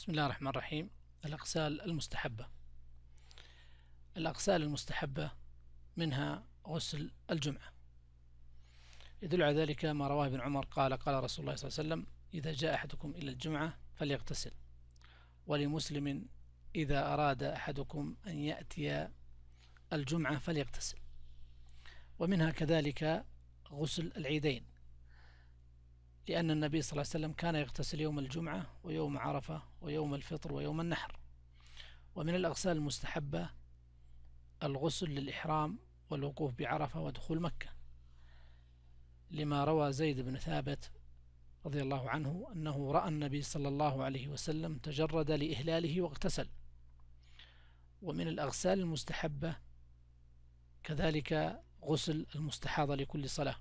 بسم الله الرحمن الرحيم الأقسال المستحبة الأقسال المستحبة منها غسل الجمعة يدل على ذلك ما رواه ابن عمر قال قال رسول الله صلى الله عليه وسلم إذا جاء أحدكم إلى الجمعة فليغتسل ولمسلم إذا أراد أحدكم أن يأتي الجمعة فليغتسل ومنها كذلك غسل العيدين لأن النبي صلى الله عليه وسلم كان يغتسل يوم الجمعة ويوم عرفة ويوم الفطر ويوم النحر ومن الأغسال المستحبة الغسل للإحرام والوقوف بعرفة ودخول مكة لما روى زيد بن ثابت رضي الله عنه أنه رأى النبي صلى الله عليه وسلم تجرد لإهلاله واغتسل ومن الأغسال المستحبة كذلك غسل المستحاضة لكل صلاة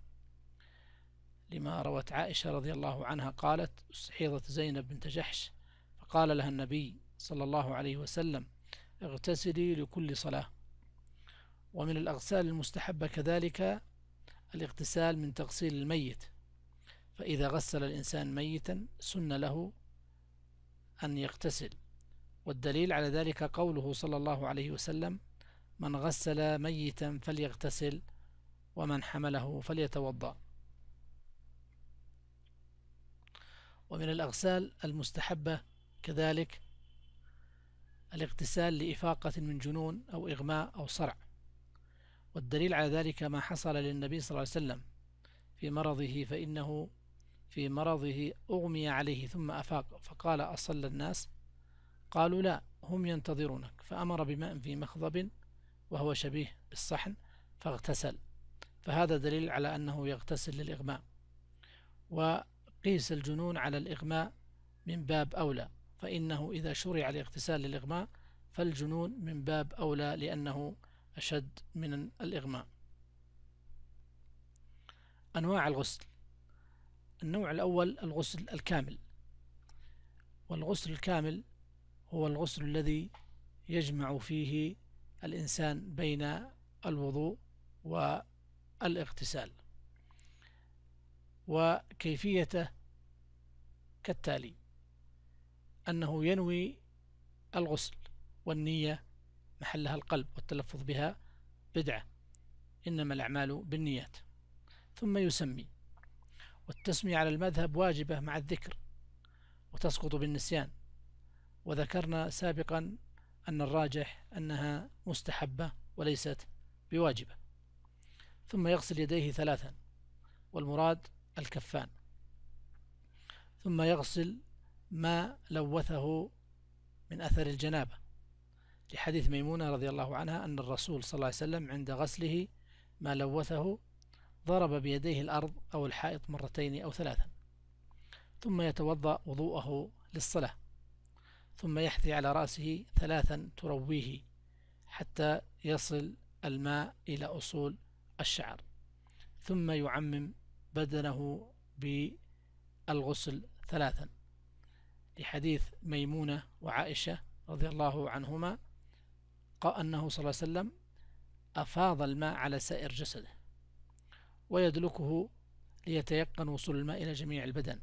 لما روت عائشة رضي الله عنها قالت استحيضت زينب بنت جحش فقال لها النبي صلى الله عليه وسلم اغتسلي لكل صلاة ومن الأغسال المستحبة كذلك الاغتسال من تغسيل الميت فإذا غسل الإنسان ميتا سن له أن يغتسل والدليل على ذلك قوله صلى الله عليه وسلم من غسل ميتا فليغتسل ومن حمله فليتوضأ ومن الأغسال المستحبة كذلك الاغتسال لإفاقة من جنون أو إغماء أو صرع والدليل على ذلك ما حصل للنبي صلى الله عليه وسلم في مرضه فإنه في مرضه أغمي عليه ثم أفاق فقال أصلى الناس قالوا لا هم ينتظرونك فأمر بماء في مخضب وهو شبيه بالصحن فاغتسل فهذا دليل على أنه يغتسل للإغماء و قيس الجنون على الإغماء من باب أولى فإنه إذا شرع الاغتسال للإغماء فالجنون من باب أولى لأنه أشد من الإغماء أنواع الغسل النوع الأول الغسل الكامل والغسل الكامل هو الغسل الذي يجمع فيه الإنسان بين الوضوء والاغتسال وكيفيته كالتالي أنه ينوي الغسل والنية محلها القلب والتلفظ بها بدعة إنما الأعمال بالنيات ثم يسمي والتسمية على المذهب واجبة مع الذكر وتسقط بالنسيان وذكرنا سابقا أن الراجح أنها مستحبة وليست بواجبة ثم يغسل يديه ثلاثا والمراد الكفان ثم يغسل ما لوثه من أثر الجنابة لحديث ميمونة رضي الله عنها أن الرسول صلى الله عليه وسلم عند غسله ما لوثه ضرب بيديه الأرض أو الحائط مرتين أو ثلاثا ثم يتوضأ وضوءه للصلاة ثم يحثي على رأسه ثلاثا ترويه حتى يصل الماء إلى أصول الشعر ثم يعمم بدنه بالغسل ثلاثا لحديث ميمونة وعائشة رضي الله عنهما قال أنه صلى الله عليه وسلم أفاض الماء على سائر جسده ويدلكه ليتيقن وصول الماء إلى جميع البدن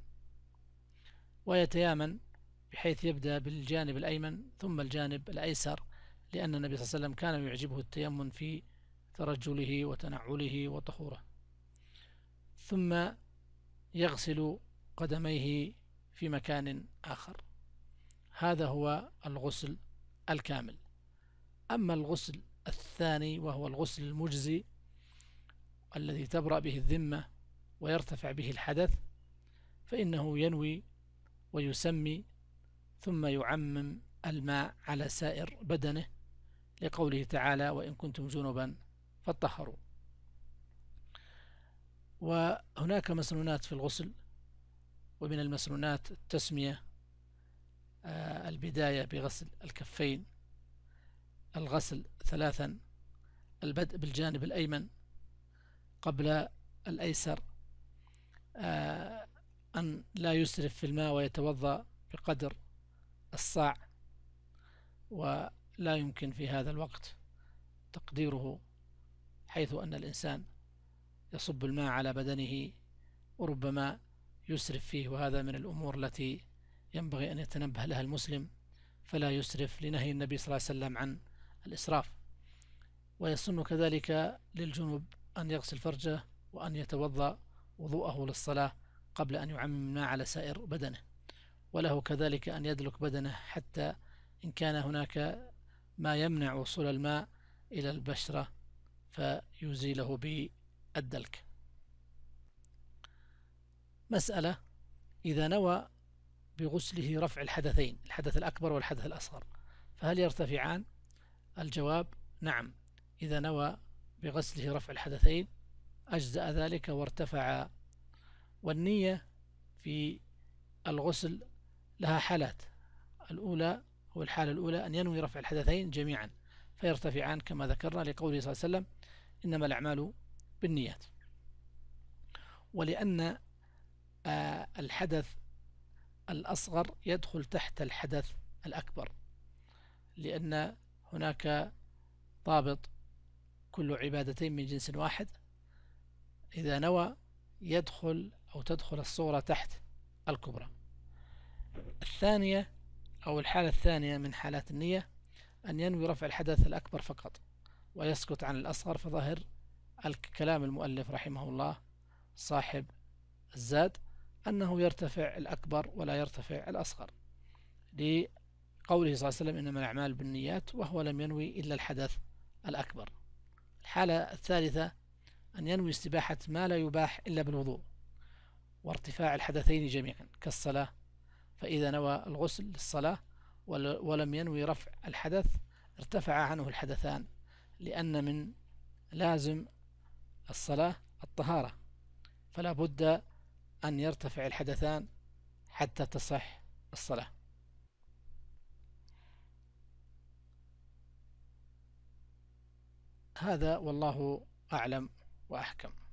ويتيامن بحيث يبدأ بالجانب الأيمن ثم الجانب الأيسر لأن النبي صلى الله عليه وسلم كان يعجبه التيمم في ترجله وتنعله وطهوره ثم يغسل قدميه في مكان آخر هذا هو الغسل الكامل أما الغسل الثاني وهو الغسل المجزي الذي تبرأ به الذمة ويرتفع به الحدث فإنه ينوي ويسمي ثم يعمم الماء على سائر بدنه لقوله تعالى وإن كنتم جنبا فاتطهروا وهناك مسنونات في الغسل ومن المسنونات التسمية آه، البداية بغسل الكفين الغسل ثلاثا البدء بالجانب الأيمن قبل الأيسر آه، أن لا يسرف في الماء ويتوضأ بقدر الصاع ولا يمكن في هذا الوقت تقديره حيث أن الإنسان يصب الماء على بدنه وربما يسرف فيه وهذا من الأمور التي ينبغي أن يتنبه لها المسلم فلا يسرف لنهي النبي صلى الله عليه وسلم عن الإسراف ويسن كذلك للجنوب أن يغسل فرجه وأن يتوضأ وضوءه للصلاة قبل أن يعمم الماء على سائر بدنه وله كذلك أن يدلك بدنه حتى إن كان هناك ما يمنع وصول الماء إلى البشرة فيزيله بالماء الدلك مسألة إذا نوى بغسله رفع الحدثين الحدث الأكبر والحدث الأصغر فهل يرتفعان الجواب نعم إذا نوى بغسله رفع الحدثين أجزأ ذلك وارتفع والنية في الغسل لها حالات الأولى هو الحالة الأولى أن ينوي رفع الحدثين جميعا فيرتفعان كما ذكرنا لقوله صلى الله عليه وسلم إنما الأعمال بالنيات ولأن آه، الحدث الأصغر يدخل تحت الحدث الأكبر لأن هناك ضابط كل عبادتين من جنس واحد إذا نوى يدخل أو تدخل الصورة تحت الكبرى الثانية أو الحالة الثانية من حالات النية أن ينوي رفع الحدث الأكبر فقط ويسكت عن الأصغر فظاهر الكلام المؤلف رحمه الله صاحب الزاد أنه يرتفع الأكبر ولا يرتفع الأصغر لقوله صلى الله عليه وسلم إنما الأعمال بالنيات وهو لم ينوي إلا الحدث الأكبر الحالة الثالثة أن ينوي استباحة ما لا يباح إلا بالوضوء وارتفاع الحدثين جميعا كالصلاة فإذا نوى الغسل للصلاة ولم ينوي رفع الحدث ارتفع عنه الحدثان لأن من لازم الصلاة الطهارة فلا بد أن يرتفع الحدثان حتى تصح الصلاة هذا والله أعلم وأحكم